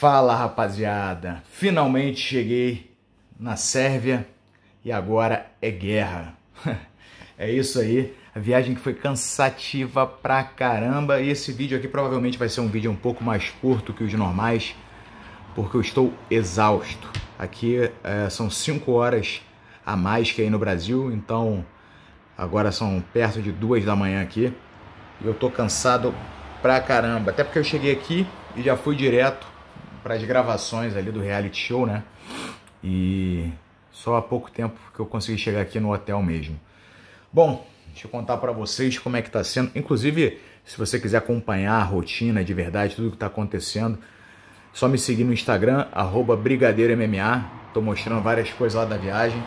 Fala rapaziada, finalmente cheguei na Sérvia e agora é guerra. é isso aí, a viagem que foi cansativa pra caramba e esse vídeo aqui provavelmente vai ser um vídeo um pouco mais curto que os normais, porque eu estou exausto. Aqui é, são 5 horas a mais que é aí no Brasil, então agora são perto de 2 da manhã aqui e eu tô cansado pra caramba, até porque eu cheguei aqui e já fui direto para as gravações ali do reality show, né? E só há pouco tempo que eu consegui chegar aqui no hotel mesmo. Bom, deixa eu contar para vocês como é que está sendo. Inclusive, se você quiser acompanhar a rotina de verdade, tudo que está acontecendo, só me seguir no Instagram, brigadeiromma. Estou mostrando várias coisas lá da viagem.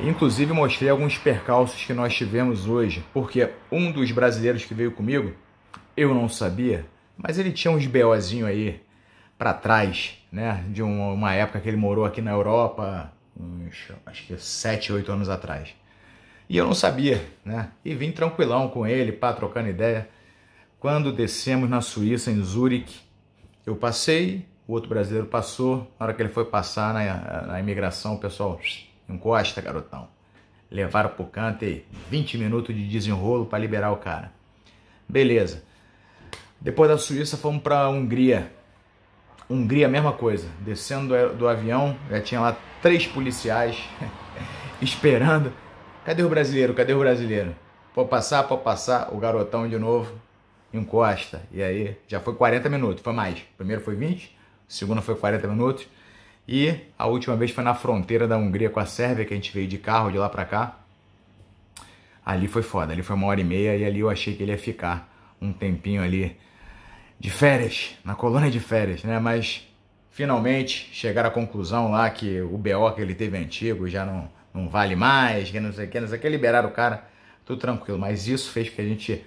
Inclusive, mostrei alguns percalços que nós tivemos hoje, porque um dos brasileiros que veio comigo, eu não sabia, mas ele tinha uns BOzinhos aí para trás, né? De uma época que ele morou aqui na Europa, uns, acho que 7, 8 anos atrás. E eu não sabia, né? E vim tranquilão com ele, pá, trocando ideia. Quando descemos na Suíça, em Zurique, eu passei, o outro brasileiro passou. Na hora que ele foi passar na, na imigração, o pessoal encosta, garotão. Levaram pro canto e 20 minutos de desenrolo para liberar o cara. Beleza. Depois da Suíça, fomos para Hungria. Hungria, mesma coisa. Descendo do avião, já tinha lá três policiais esperando. Cadê o brasileiro? Cadê o brasileiro? Pode passar, pode passar. O garotão de novo encosta. E aí, já foi 40 minutos, foi mais. Primeiro foi 20, segundo foi 40 minutos. E a última vez foi na fronteira da Hungria com a Sérvia, que a gente veio de carro de lá pra cá. Ali foi foda, ali foi uma hora e meia e ali eu achei que ele ia ficar um tempinho ali de férias, na colônia de férias, né? Mas finalmente chegaram à conclusão lá que o BO que ele teve antigo já não, não vale mais, que não sei o que, não sei o que, liberaram o cara, tudo tranquilo. Mas isso fez com que a gente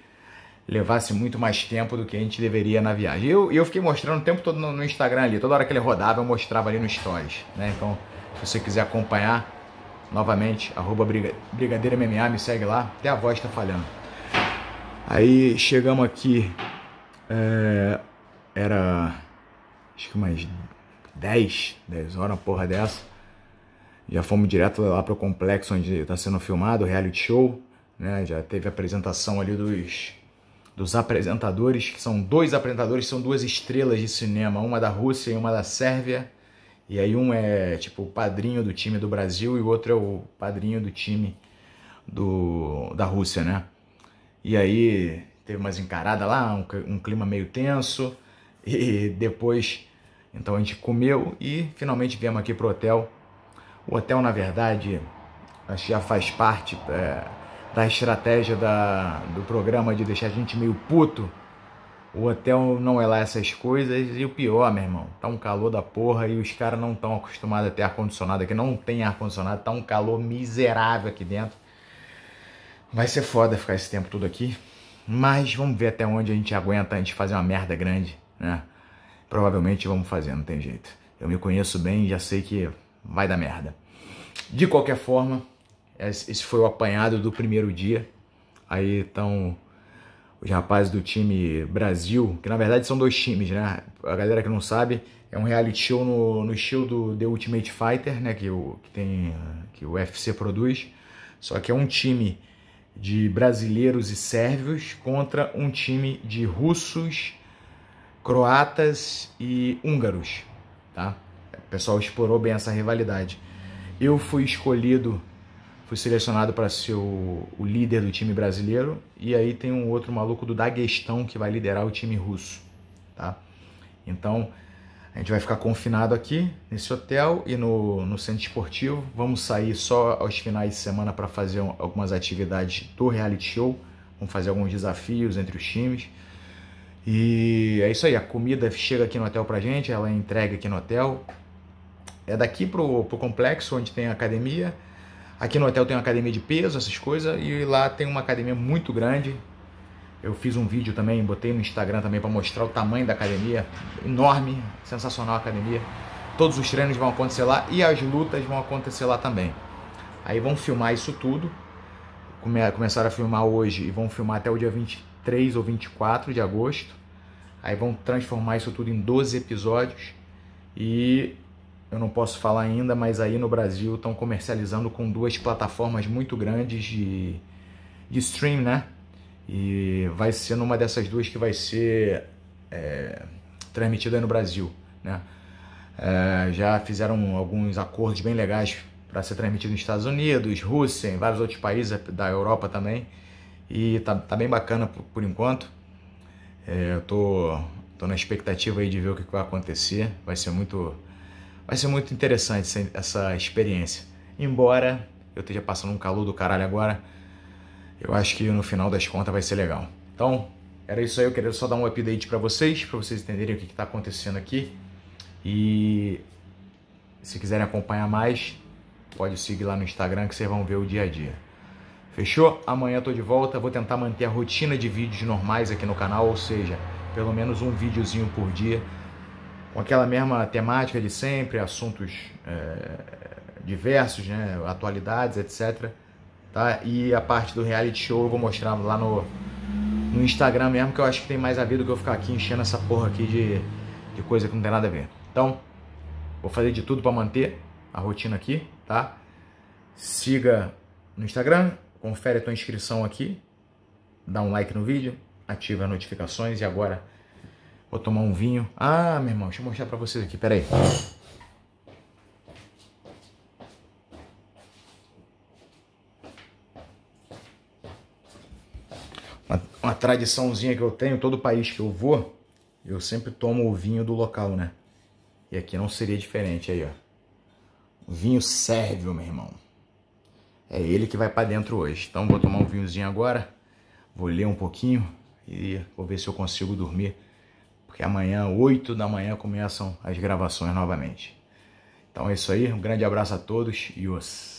levasse muito mais tempo do que a gente deveria na viagem. Eu, eu fiquei mostrando o tempo todo no, no Instagram ali, toda hora que ele rodava eu mostrava ali no Stories, né? Então, se você quiser acompanhar, novamente, arroba MMA, me segue lá, até a voz tá falhando. Aí chegamos aqui é, era acho que umas 10, 10 horas, uma porra dessa. Já fomos direto lá pro complexo onde tá sendo filmado o reality show, né? Já teve apresentação ali dos dos apresentadores, que são dois apresentadores, são duas estrelas de cinema, uma da Rússia e uma da Sérvia. E aí um é tipo o padrinho do time do Brasil e o outro é o padrinho do time do da Rússia, né? E aí teve umas encaradas lá, um, um clima meio tenso. E depois, então a gente comeu e finalmente viemos aqui pro hotel. O hotel, na verdade, acho que já faz parte é, da estratégia da, do programa de deixar a gente meio puto. O hotel não é lá essas coisas e o pior, meu irmão, tá um calor da porra e os caras não estão acostumados a ter ar-condicionado aqui, não tem ar-condicionado, tá um calor miserável aqui dentro. Vai ser foda ficar esse tempo tudo aqui. Mas vamos ver até onde a gente aguenta a gente fazer uma merda grande, né? Provavelmente vamos fazer, não tem jeito. Eu me conheço bem e já sei que vai dar merda. De qualquer forma, esse foi o apanhado do primeiro dia. Aí estão os rapazes do time Brasil, que na verdade são dois times, né? A galera que não sabe, é um reality show no, no estilo do The Ultimate Fighter, né? Que o, que, tem, que o UFC produz. Só que é um time de brasileiros e sérvios contra um time de russos, croatas e húngaros, tá? O pessoal explorou bem essa rivalidade. Eu fui escolhido, fui selecionado para ser o, o, líder do time brasileiro e aí tem um outro maluco do Daguestão que vai liderar o time russo, tá? Então, a gente vai ficar confinado aqui nesse hotel e no, no centro esportivo. Vamos sair só aos finais de semana para fazer algumas atividades do reality show. Vamos fazer alguns desafios entre os times. E é isso aí. A comida chega aqui no hotel pra gente, ela é entregue aqui no hotel. É daqui pro, pro complexo onde tem a academia. Aqui no hotel tem uma academia de peso, essas coisas, e lá tem uma academia muito grande, eu fiz um vídeo também, botei no Instagram também para mostrar o tamanho da academia. Enorme, sensacional a academia. Todos os treinos vão acontecer lá e as lutas vão acontecer lá também. Aí vão filmar isso tudo. Come começaram a filmar hoje e vão filmar até o dia 23 ou 24 de agosto. Aí vão transformar isso tudo em 12 episódios. E eu não posso falar ainda, mas aí no Brasil estão comercializando com duas plataformas muito grandes de, de stream, né? E vai ser numa dessas duas que vai ser é, transmitida no Brasil. Né? É, já fizeram alguns acordos bem legais para ser transmitido nos Estados Unidos, Rússia, em vários outros países da Europa também. E tá, tá bem bacana por, por enquanto. É, eu tô, tô na expectativa aí de ver o que, que vai acontecer. Vai ser muito, vai ser muito interessante essa experiência. Embora eu esteja passando um calor do caralho agora, eu acho que no final das contas vai ser legal. Então, era isso aí. Eu queria só dar um update para vocês, para vocês entenderem o que está acontecendo aqui. E se quiserem acompanhar mais, pode seguir lá no Instagram que vocês vão ver o dia a dia. Fechou? Amanhã estou de volta. Vou tentar manter a rotina de vídeos normais aqui no canal, ou seja, pelo menos um videozinho por dia, com aquela mesma temática de sempre, assuntos é, diversos, né, atualidades, etc tá? E a parte do reality show eu vou mostrar lá no, no Instagram mesmo, que eu acho que tem mais a ver do que eu ficar aqui enchendo essa porra aqui de, de coisa que não tem nada a ver. Então, vou fazer de tudo para manter a rotina aqui, tá? Siga no Instagram, confere a tua inscrição aqui, dá um like no vídeo, ativa as notificações e agora vou tomar um vinho. Ah, meu irmão, deixa eu mostrar para vocês aqui, peraí. tradiçãozinha que eu tenho, todo país que eu vou, eu sempre tomo o vinho do local, né? E aqui não seria diferente aí, ó. O vinho sérvio, meu irmão. É ele que vai para dentro hoje. Então vou tomar um vinhozinho agora, vou ler um pouquinho e vou ver se eu consigo dormir, porque amanhã, 8 da manhã, começam as gravações novamente. Então é isso aí, um grande abraço a todos e os